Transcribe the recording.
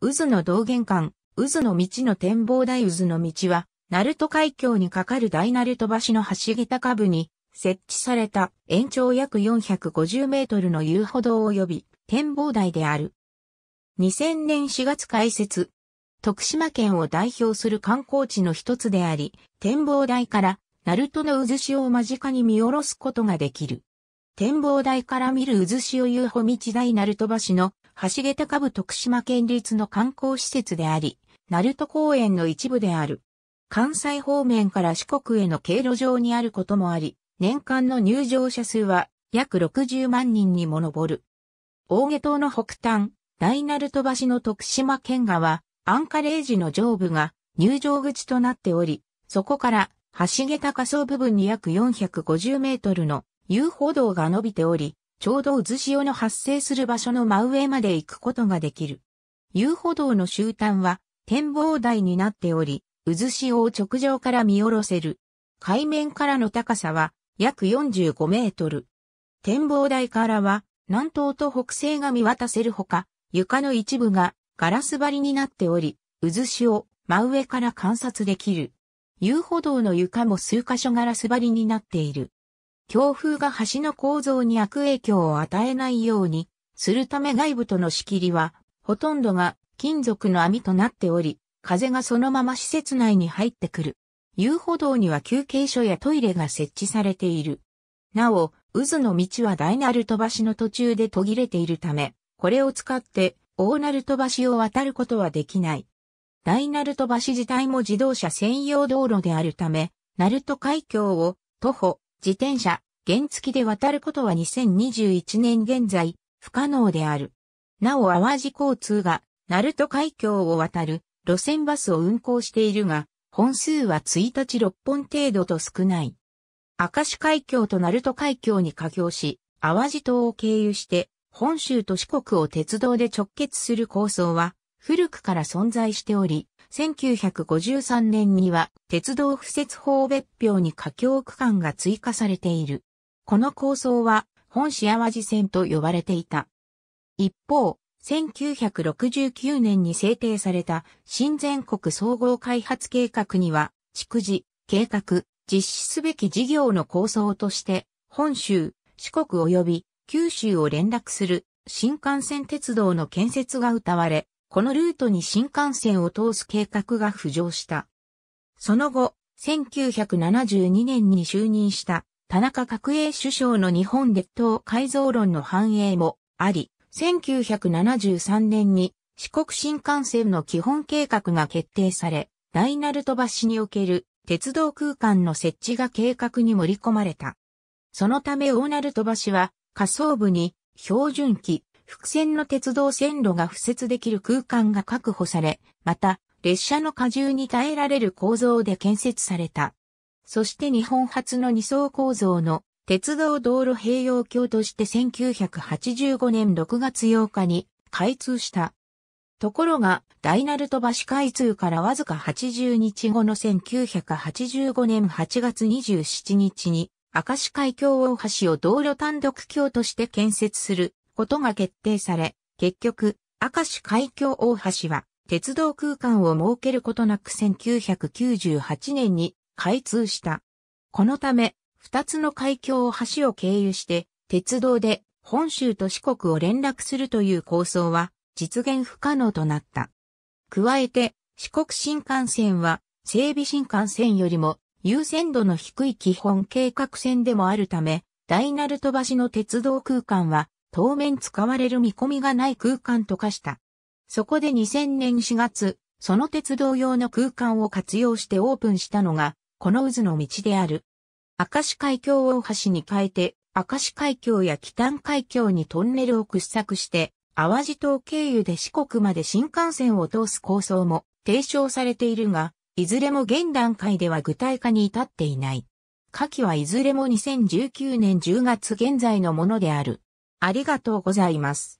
渦の道玄関、渦の道の展望台渦の道は、鳴門海峡に架かる大鳴門橋の橋桁下部に設置された延長約450メートルの遊歩道及び展望台である。2000年4月開設。徳島県を代表する観光地の一つであり、展望台から鳴門の渦潮を間近に見下ろすことができる。展望台から見る渦潮遊歩道大鳴門橋の橋桁下部徳島県立の観光施設であり、鳴門公園の一部である。関西方面から四国への経路上にあることもあり、年間の入場者数は約60万人にも上る。大下島の北端、大鳴門橋の徳島県側、アンカレージの上部が入場口となっており、そこから橋桁下層部分に約450メートルの遊歩道が伸びており、ちょうど渦潮の発生する場所の真上まで行くことができる。遊歩道の終端は展望台になっており、渦潮を直上から見下ろせる。海面からの高さは約45メートル。展望台からは南東と北西が見渡せるほか、床の一部がガラス張りになっており、渦潮、真上から観察できる。遊歩道の床も数箇所ガラス張りになっている。強風が橋の構造に悪影響を与えないようにするため外部との仕切りは、ほとんどが金属の網となっており、風がそのまま施設内に入ってくる。遊歩道には休憩所やトイレが設置されている。なお、渦の道は大鳴飛橋の途中で途切れているため、これを使って大鳴飛橋を渡ることはできない。大鳴飛橋自体も自動車専用道路であるため、鳴門海峡を徒歩自転車、原付で渡ることは2021年現在、不可能である。なお淡路交通が、鳴門海峡を渡る路線バスを運行しているが、本数は1日6本程度と少ない。明石海峡と鳴門海峡に架橋し、淡路島を経由して、本州と四国を鉄道で直結する構想は、古くから存在しており、1953年には鉄道敷設法別表に架橋区間が追加されている。この構想は本市淡路線と呼ばれていた。一方、1969年に制定された新全国総合開発計画には、築地、計画、実施すべき事業の構想として、本州、四国及び九州を連絡する新幹線鉄道の建設が謳われ、このルートに新幹線を通す計画が浮上した。その後、1972年に就任した田中角栄首相の日本列島改造論の反映もあり、1973年に四国新幹線の基本計画が決定され、大鳴門橋における鉄道空間の設置が計画に盛り込まれた。そのため大鳴門橋は、下層部に標準機、伏線の鉄道線路が付設できる空間が確保され、また、列車の荷重に耐えられる構造で建設された。そして日本初の二層構造の鉄道道路併用橋として1985年6月8日に開通した。ところが、大鳴門橋開通からわずか80日後の1985年8月27日に、明石海峡大橋を道路単独橋として建設することが決定され、結局、明石海峡大橋は鉄道空間を設けることなく1998年に開通した。このため、二つの海峡を橋を経由して、鉄道で本州と四国を連絡するという構想は実現不可能となった。加えて、四国新幹線は整備新幹線よりも優先度の低い基本計画線でもあるため、大鳴門橋の鉄道空間は当面使われる見込みがない空間と化した。そこで2000年4月、その鉄道用の空間を活用してオープンしたのが、この渦の道である。明石海峡大橋に変えて、明石海峡や北端海峡にトンネルを掘削して、淡路島経由で四国まで新幹線を通す構想も提唱されているが、いずれも現段階では具体化に至っていない。下記はいずれも2019年10月現在のものである。ありがとうございます。